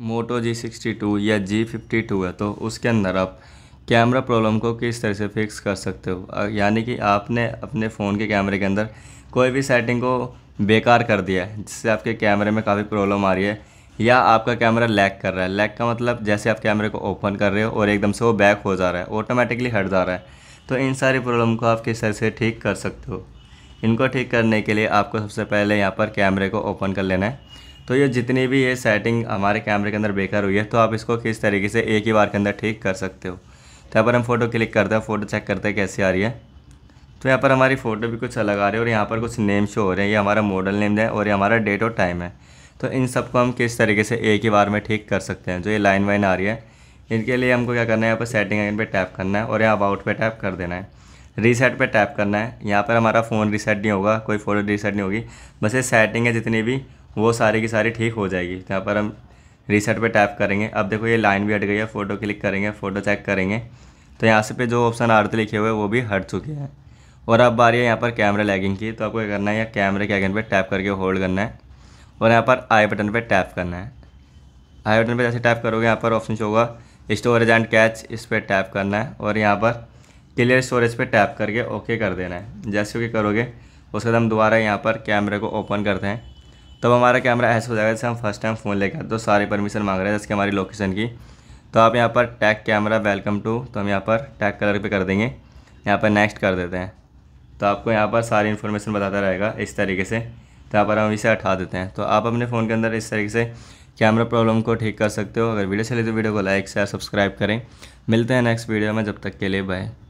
मोटो जी sixty two या जी fifty to है तो उसके अंदर आप कैमरा प्रॉब्लम को किस तरह से फिक्स कर सकते हो यानी कि आपने अपने फ़ोन के कैमरे के अंदर कोई भी सेटिंग को बेकार कर दिया है जिससे आपके कैमरे में काफ़ी प्रॉब्लम आ रही है या आपका कैमरा लैग कर रहा है लैग का मतलब जैसे आप कैमरे को ओपन कर रहे हो और एकदम से वो बैक हो जा रहा है ऑटोमेटिकली हट जा रहा है तो इन सारी प्रॉब्लम को आप किस तरह से ठीक कर सकते हो इनको ठीक करने के लिए आपको सबसे पहले यहाँ पर कैमरे को ओपन कर लेना है तो ये जितनी भी ये सेटिंग हमारे कैमरे के अंदर बेकार हुई है तो आप इसको किस तरीके से एक ही बार के अंदर ठीक कर सकते हो तो यहाँ पर हम फ़ोटो क्लिक करते हैं फ़ोटो चेक करते हैं कैसी आ रही है तो यहाँ पर हमारी फ़ोटो भी कुछ अलग आ रही है और यहाँ पर कुछ नेम शो हो रहे हैं ये हमारा मॉडल नेम है और ये हमारा डेट और टाइम है तो इन सबको हम किस तरीके से एक ही बार में ठीक कर सकते हैं जो ये लाइन वाइन आ रही है इनके लिए हमको क्या करना है यहाँ पर सेटिंग आइकन पे टैप करना है और यहाँ अबाउट पे टैप कर देना है रीसेट पे टैप करना है यहाँ पर हमारा फ़ोन रीसेट नहीं होगा कोई फ़ोटो रीसेट नहीं होगी बस ये सेटिंग है जितनी भी वो सारी की सारी ठीक हो जाएगी यहाँ पर हम रीसेट पे टैप करेंगे अब देखो ये लाइन भी हट गई है फ़ोटो क्लिक करेंगे फ़ोटो चेक करेंगे तो यहाँ से पे जो ऑप्शन आरती लिखे हुए वो भी हट चुके हैं और अब आ रही है यहाँ पर कैमरा लैगिंग की तो आपको क्या करना है या कैमरे के आइकन पर टैप करके होल्ड करना है और यहाँ पर आई बटन पर टैप करना है आई बटन पर जैसे टैप करोगे यहाँ पर ऑप्शन होगा स्टोरेज एंड कैच इस पर टैप करना है और यहाँ पर क्लियर स्टोरेज पर टैप करके ओके कर देना है जैसे ओके करोगे उसके बाद हम दोबारा यहाँ पर कैमरे को ओपन करते हैं तब हमारा कैमरा ऐसा हो जाएगा जैसे हम फर्स्ट टाइम फ़ोन लेकर तो सारी परमिशन मांग रहे हैं जैसे हमारी लोकेशन की तो आप यहाँ पर टैग कैमरा वेलकम टू तो हम यहाँ पर टैग कलर पर कर देंगे यहाँ पर नेक्स्ट कर देते हैं तो आपको यहाँ पर सारी इन्फॉर्मेशन बताता रहेगा इस तरीके से तो यहाँ पर हम इसे हटा देते हैं तो आप अपने फ़ोन के अंदर इस तरीके से कैमरा प्रॉब्लम को ठीक कर सकते हो अगर वीडियो चले तो वीडियो को लाइक शेयर सब्सक्राइब करें मिलते हैं नेक्स्ट वीडियो में जब तक के लिए बाय